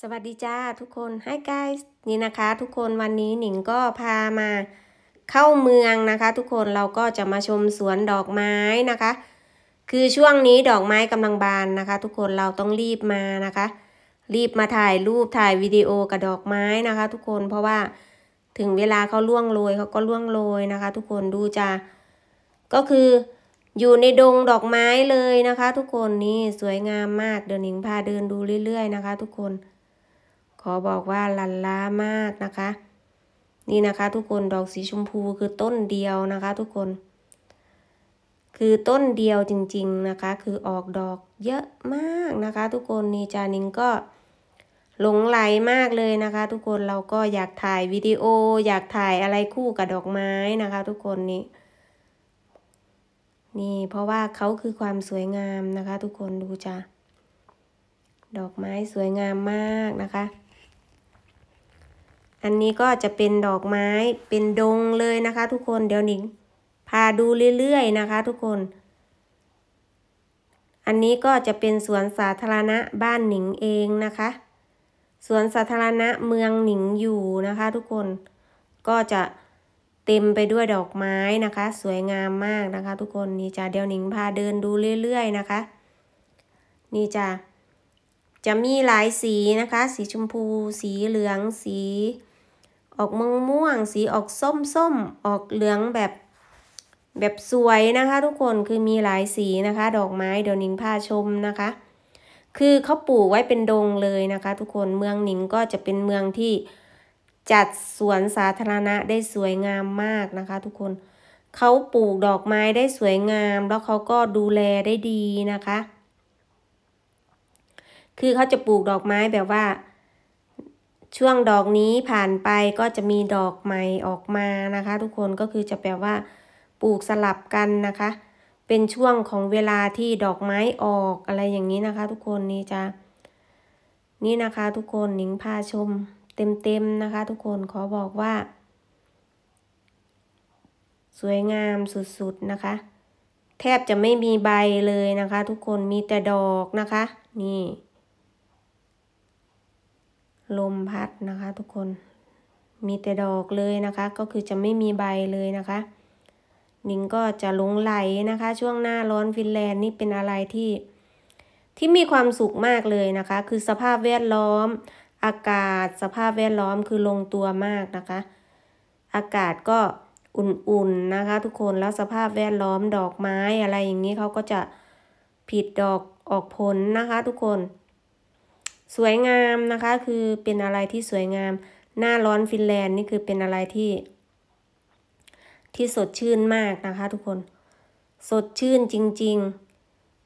สวัสดีจ้าทุกคน Hi guys นี่นะคะ ทุกคนวันนี้หนิงก็พามาเข้าเมืองนะคะ ทุกคนเราก็จะมาชมสวนดอกไม้นะคะ คือช่วงนี้ดอกไม้กำลังบานนะคะ ทุกคนเราต้องรีบมานะคะ รีบมาถ่ายรูปถ่ายวิดีโอกับดอกไม้นะคะทุกคนเพราะว่าถึงเวลาเขาล่วงโรยเขาก็ล่วงโรยนะคะ ทุกคนดูจ้าก็คืออยู่ในดงดอกไม้เลยนะคะ ทุกคนนี่สวยงามมากเดี๋ยวหนิงพาเดินดูเรื่อย ๆนะคะ ทุกคนขอบอกว่าลันล้ามากนะคะ นี่นะคะทุกคนดอกสีชมพูคือต้นเดียวนะคะ ทุกคน คือต้นเดียวจริงๆนะคะ คือออกดอกเยอะมากนะคะ ทุกคนนี่จานิงก็หลงไหลมากเลยนะคะ ทุกคนเราก็อยากถ่ายวิดีโออยากถ่ายอะไรคู่กับดอกไม้นะคะ ทุกคนนี่นี่เพราะว่าเขาคือความสวยงามนะคะ ทุกคนดูจ้ะดอกไม้สวยงามมากนะคะอันนี้ก็จะเป็นดอกไม้เป็นดงเลยนะคะ ทุกคนเดี๋ยวนิง พาดูเรื่อยๆนะคะ ทุกคน อันนี้ก็จะเป็น สวนสาธารณะบ้านหนิงเองนะคะ สวนสาธารณะเมืองหนิงอยู่นะคะ ทุกคนก็จะเต็มไปด้วยดอกไม้นะคะสวยงามมากนะคะ ทุกคนนี่จ้ะเดี๋ยวหนิงพาเดินดูเรื่อยๆ นะคะ นี่จ้ะจะมีหลายสีนะคะ สีชมพูสีเหลืองสีออกม่วงม่วงสีออกส้มส้มออกเหลืองแบบแบบสวยนะคะ ทุกคนคือมีหลายสีนะคะ ดอกไม้เดี๋ยวนิงพาชมนะคะ คือเขาปลูกไว้เป็นดงเลยนะคะ ทุกคนเมืองหนิงก็จะเป็นเมืองที่จัดสวนสาธารณะได้สวยงามมากนะคะ ทุกคนเขาปลูกดอกไม้ได้สวยงาม แล้วเขาก็ดูแลได้ดีนะคะ คือเขาจะปลูกดอกไม้แบบว่าช่วงดอกนี้ผ่านไปก็จะมีดอกใหม่ออกมานะคะ ทุกคนก็คือจะแปลว่า ปลูกสลับกันนะคะ เป็นช่วงของเวลาที่ดอกไม้ออกอะไรอย่างนี้นะคะ ทุกคนนี่จะ นี่นะคะ ทุกคนหนิงพาชมเต็มๆนะคะ ทุกคนขอบอกว่า สวยงามสุดๆนะคะ แทบจะไม่มีใบเลยนะคะ ทุกคนมีแต่ดอกนะคะ นี่ลมพัดนะคะทุกคน มีแต่ดอกเลยนะคะ ก็คือจะไม่มีใบเลยนะคะ นิงก็จะหลงไหลนะคะ ช่วงหน้าร้อนฟินแลนด์นี่เป็นอะไรที่ ที่มีความสุขมากเลยนะคะ คือสภาพแวดล้อมอากาศสภาพแวดล้อมคือลงตัวมากนะคะ อากาศก็อุ่นๆนะคะ ทุกคน แล้วสภาพแวดล้อมดอกไม้อะไรอย่างนี้เขาก็จะผิดดอกออกผลนะคะ ทุกคนสวยงามนะคะคือเป็นอะไรที่สวยงาม หน้าร้อนฟินแลนด์นี่คือเป็นอะไรที่ ที่สดชื่นมากนะคะทุกคนสดชื่นจริง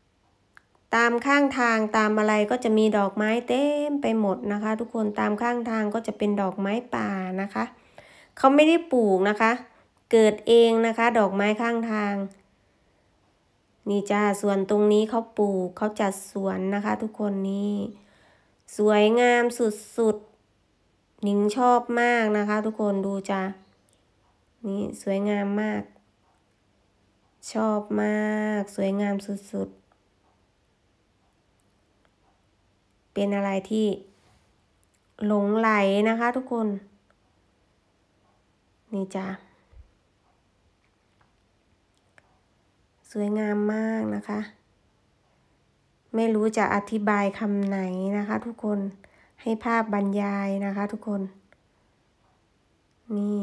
ๆ ตามข้างทางตามอะไรก็จะมีดอกไม้เต็มไปหมดนะคะทุกคนตามข้างทางก็จะเป็นดอกไม้ป่านะคะเขาไม่ได้ปลูกนะคะ เกิดเองนะคะ ดอกไม้ข้างทาง นี่จ้าส่วนตรงนี้เขาปลูกเขาจัดสวนนะคะทุกคนนี่สวยงามสุดๆหนิงชอบมากนะคะทุกคนดูจ้ะนี่สวยงามมาก ชอบมาก สวยงามสุดๆ เป็นอะไรที่หลงไหลนะคะทุกคน นี่จ้ะสวยงามมากนะคะไม่รู้จะอธิบายคำไหนนะคะ ทุกคน ให้ภาพบรรยายนะคะ ทุกคน นี่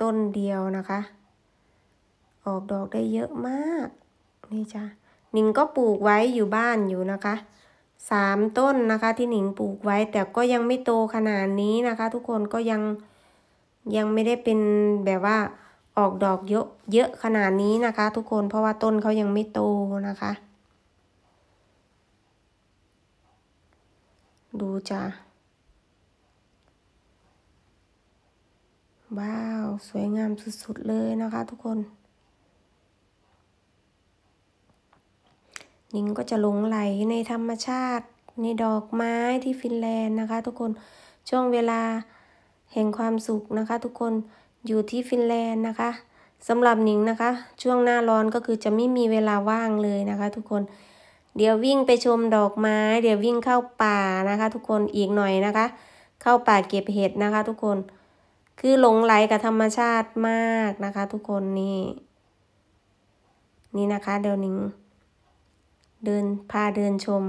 ต้นเดียวนะคะ ออกดอกได้เยอะมาก นี่จ้ะ หนิงก็ปลูกไว้อยู่บ้านอยู่นะคะสามต้นนะคะ ที่หนิงปลูกไว้ แต่ก็ยังไม่โตขนาดนี้นะคะ ทุกคน ก็ยังยังไม่ได้เป็นแบบว่าออกดอกเยอะเยอะขนาดนี้นะคะ ทุกคน เพราะว่าต้นเขายังไม่โตนะคะดูจ้ะว้าว สวยงามสุดๆเลยนะคะ ทุกคน นิงก็จะหลงไหลในธรรมชาติ ในดอกไม้ที่ฟินแลนด์นะคะ ทุกคน ช่วงเวลาแห่งความสุขนะคะ ทุกคน อยู่ที่ฟินแลนด์นะคะ สำหรับนิงนะคะ ช่วงหน้าร้อนก็คือจะไม่มีเวลาว่างเลยนะคะ ทุกคนเดี๋ยววิ่งไปชมดอกไม้ เดี๋ยววิ่งเข้าป่านะคะ ทุกคน อีกหน่อยนะคะ เข้าป่าเก็บเห็ดนะคะ ทุกคน คือหลงไหลกับธรรมชาติมากนะคะ ทุกคนนี่ นี่นะคะ เดี๋ยวนิงเดินพาเดินชม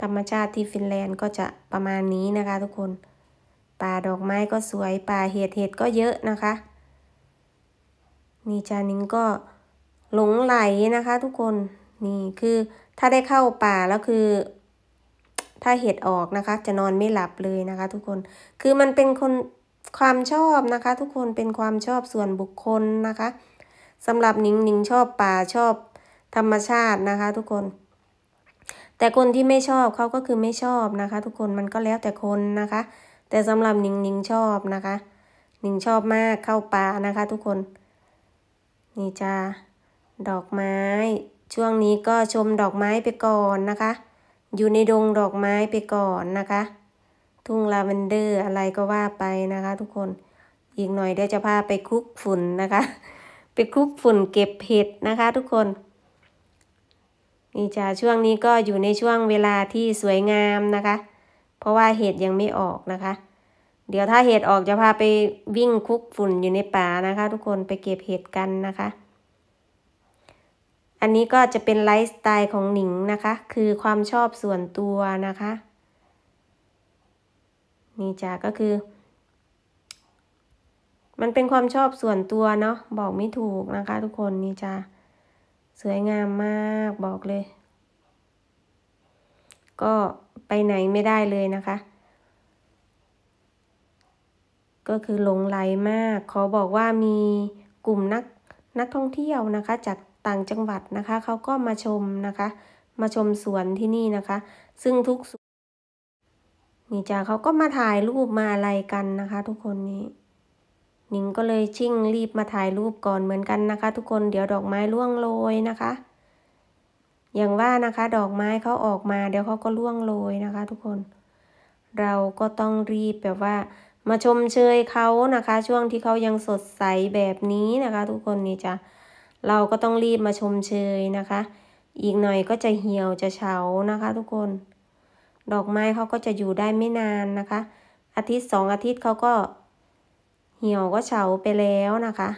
ธรรมชาติที่ฟินแลนด์ก็จะประมาณนี้นะคะ ทุกคน ป่าดอกไม้ก็สวย ป่าเห็ดเห็ดก็เยอะนะคะ นี่จานิงก็หลงไหลนะคะ ทุกคนนี่ คือถ้าได้เข้าป่าแล้วคือ ถ้าเห็ดออกนะคะ จะนอนไม่หลับเลยนะคะ ทุกคนคือมันเป็นคนความชอบนะคะ ทุกคนเป็นความชอบส่วนบุคคลนะคะสำหรับนิงนิงชอบป่าชอบธรรมชาตินะคะทุกคน แต่คนที่ไม่ชอบเขาก็คือไม่ชอบนะคะ ทุกคนมันก็แล้วแต่คนนะคะ แต่สำหรับนิงนิงชอบนะคะ นิงชอบมากเข้าป่านะคะทุกคน นี่จ้าดอกไม้ช่วงนี้ก็ชมดอกไม้ไปก่อนนะคะ อยู่ในดงดอกไม้ไปก่อนนะคะ ทุ่งลาเวนเดอร์อะไรก็ว่าไปนะคะทุกคน อีกหน่อยเดี๋ยวจะพาไปคุกฝุ่นนะคะ ไปคุกฝุ่นเก็บเห็ดนะคะ ทุกคน นี่จ้าช่วงนี้ก็อยู่ในช่วงเวลาที่สวยงามนะคะ เพราะว่าเห็ดยังไม่ออกนะคะ เดี๋ยวถ้าเห็ดออกจะพาไปวิ่งคุกฝุ่นอยู่ในป่านะคะ ทุกคน ไปเก็บเห็ดกันนะคะอันนี้ก็จะเป็นไลฟ์สไตล์ของหนิงนะคะ คือความชอบส่วนตัวนะคะ นี่จ้าก็คือ มันเป็นความชอบส่วนตัวเนาะ บอกไม่ถูกนะคะ ทุกคนนี่จ้าสวยงามมากบอกเลย ก็ไปไหนไม่ได้เลยนะคะ ก็คือหลงไหลมาก ขอบอกว่ามีกลุ่มนักนักท่องเที่ยวนะคะจากต่างจังหวัดนะคะเขาก็มาชมนะคะ มาชมสวนที่นี่นะคะ ซึ่งทุกนี่จ้าเขาก็มาถ่ายรูปมาอะไรกันนะคะ ทุกคนนี้ นิงก็เลยชิ่งรีบมาถ่ายรูปก่อนเหมือนกันนะคะ ทุกคนเดี๋ยวดอกไม้ร่วงโรยนะคะอย่างว่านะคะ ดอกไม้เขาออกมา เดี๋ยวเขาก็ร่วงโรยนะคะ ทุกคน เราก็ต้องรีบแบบว่า มาชมเชยเขานะคะ ช่วงที่เขายังสดใสแบบนี้นะคะ ทุกคนนี่จ้ะเราก็ต้องรีบมาชมเชยนะคะ อีกหน่อยก็จะเหี่ยวจะเฉานะคะ ทุกคน ดอกไม้เขาก็จะอยู่ได้ไม่นานนะคะ อาทิตย์สองอาทิตย์เขาก็เหี่ยวก็เฉาไปแล้วนะคะ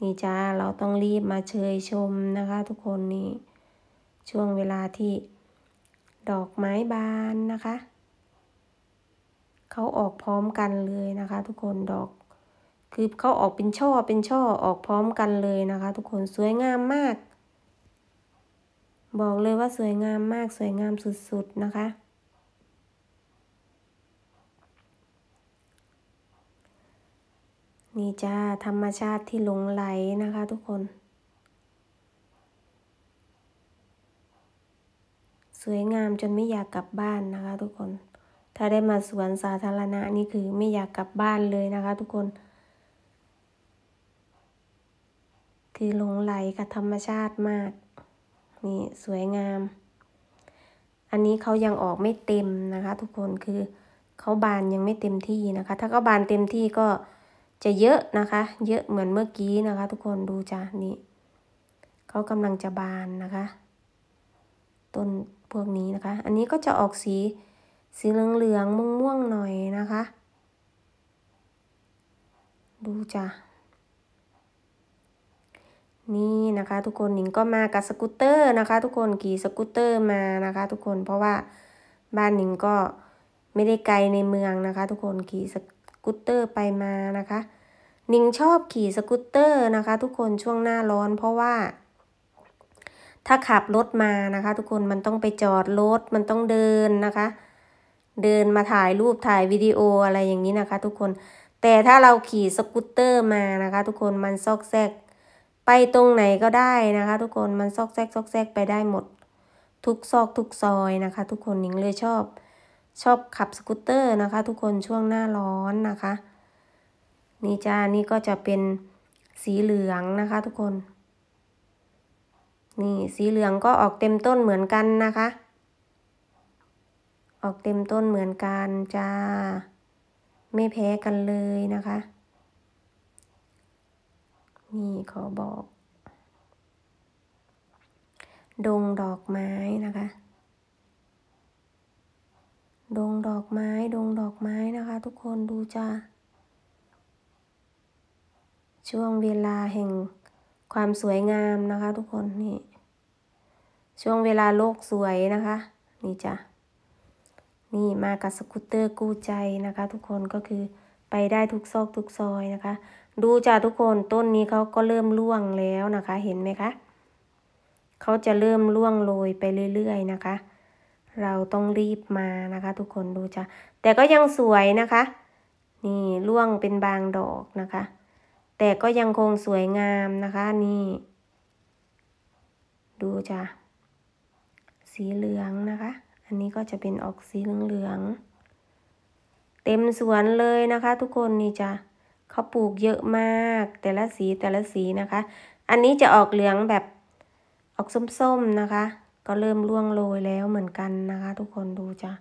นี่จ้า เราต้องรีบมาเชยชมนะคะ ทุกคนนี่ช่วงเวลาที่ดอกไม้บานนะคะ เขาออกพร้อมกันเลยนะคะ ทุกคนดอกคือเขาออกเป็นช่อเป็นช่อออกพร้อมกันเลยนะคะ ทุกคนสวยงามมาก บอกเลยว่าสวยงามมากสวยงามสุดๆนะคะ นี่จ้าธรรมชาติที่หลงไหลนะคะ ทุกคน สวยงามจนไม่อยากกลับบ้านนะคะ ทุกคนถ้าได้มาสวนสาธารณะนี่คือไม่อยากกลับบ้านเลยนะคะ ทุกคนที่หลงไหลกับธรรมชาติมากนี่สวยงาม อันนี้เขายังออกไม่เต็มนะคะ ทุกคนคือเขาบานยังไม่เต็มที่นะคะ ถ้าเขาบานเต็มที่ก็จะเยอะนะคะ เยอะเหมือนเมื่อกี้นะคะ ทุกคนดูจ้ะนี่เขากำลังจะบานนะคะต้นพวกนี้นะคะ อันนี้ก็จะออกสี สีเหลืองๆม่วงๆหน่อยนะคะ ดูจ้ะนี่นะคะ ทุกคนหนิงก็มากับสกูตเตอร์นะคะทุกคนขี่สกูตเตอร์มานะคะทุกคนเพราะว่าบ้านหนิงก็ไม่ได้ไกล ในเมืองนะคะ ทุกคนขี่สกูตเตอร์ไปมานะคะหนิงชอบขี่สกูตเตอร์นะคะทุกคนช่วงหน้าร้อน เพราะว่า ถ้าขับรถมานะคะทุกคนมันต้องไปจอดรถมันต้องเดินนะคะ เดินมาถ่ายรูปถ่ายวิดีโออะไรอย่างนี้นะคะทุกคนแต่ถ้าเราขี่สกูตเตอร์มานะคะ ทุกคนมันซอกแซกไปตรงไหนก็ได้นะคะทุกคนมันซอกแซกซอกแซกไปได้หมดทุกซอกทุกซอยนะคะ ทุกคนนิ้งเลยชอบชอบขับสกูตเตอร์นะคะ ทุกคนช่วงหน้าร้อนนะคะ นี่จ้านี่ก็จะเป็นสีเหลืองนะคะทุกคน นี่สีเหลืองก็ออกเต็มต้นเหมือนกันนะคะ ออกเต็มต้นเหมือนกันจ้าไม่แพ้กันเลยนะคะนี่ขอบอก ดงดอกไม้นะคะ ดงดอกไม้ ดงดอกไม้นะคะทุกคนดูจ้าช่วงเวลาแห่งความสวยงามนะคะทุกคนนี่ ช่วงเวลาโลกสวยนะคะ นี่จ้ะนี่มากับสกูตเตอร์กู้ใจนะคะทุกคนก็คือไปได้ทุกซอกทุกซอยนะคะดูจ้าทุกคนต้นนี้เขาก็เริ่มร่วงแล้วนะคะ เห็นไหมคะเขาจะเริ่มร่วงโรยไปเรื่อยๆนะคะ เราต้องรีบมานะคะ ทุกคนดูจ้าแต่ก็ยังสวยนะคะ นี่ร่วงเป็นบางดอกนะคะ แต่ก็ยังคงสวยงามนะคะ นี่ ดูจ้าสีเหลืองนะคะ อันนี้ก็จะเป็นออกสีเหลือง เต็มสวนเลยนะคะ ทุกคนนี่จ้าเขาปลูกเยอะมาก แต่ละสีแต่ละสีนะคะ อันนี้จะออกเหลืองแบบออกส้มๆนะคะ ก็เริ่มร่วงโรยแล้วเหมือนกันนะคะ ทุกคนดูจ้ะ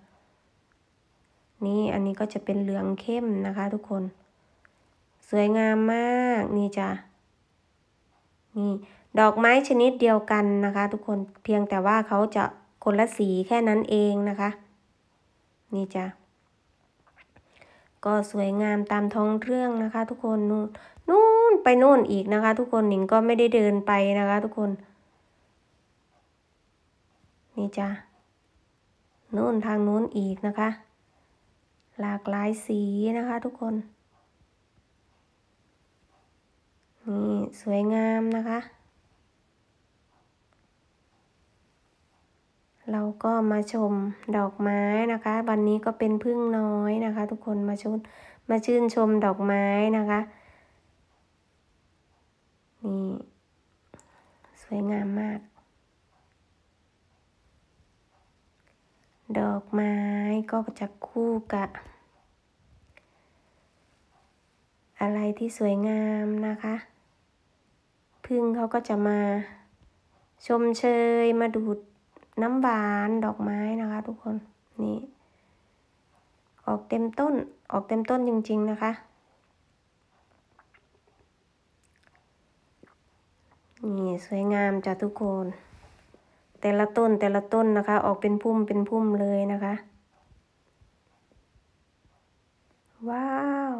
นี่อันนี้ก็จะเป็นเหลืองเข้มนะคะ ทุกคน สวยงามมาก นี่จ้ะนี่ ดอกไม้ชนิดเดียวกันนะคะ ทุกคนเพียงแต่ว่าเขาจะคนละสีแค่นั้นเองนะคะ นี่จ้ะก็สวยงามตามท้องเรื่องนะคะ ทุกคนนู่นนู่นไปนู่นอีกนะคะ ทุกคนหนิงก็ไม่ได้เดินไปนะคะ ทุกคน นี่จ้านู่นทางนู้นอีกนะคะหลากหลายสีนะคะทุกคนนี่สวยงามนะคะเราก็มาชมดอกไม้นะคะ วันนี้ก็เป็นพึ่งน้อยนะคะ ทุกคนมาชมมาชื่นชมดอกไม้นะคะ นี่ สวยงามมาก ดอกไม้ก็จะคู่กับ อะไรที่สวยงามนะคะ พึ่งเขาก็จะมาชมเชยมาดูดน้ำหวานดอกไม้นะคะทุกคน นี่ ออกเต็มต้นออกเต็มต้นจริงๆนะคะ นี่สวยงามจ้ะทุกคน แต่ละต้นแต่ละต้นนะคะ ออกเป็นพุ่มเป็นพุ่มเลยนะคะ ว้าว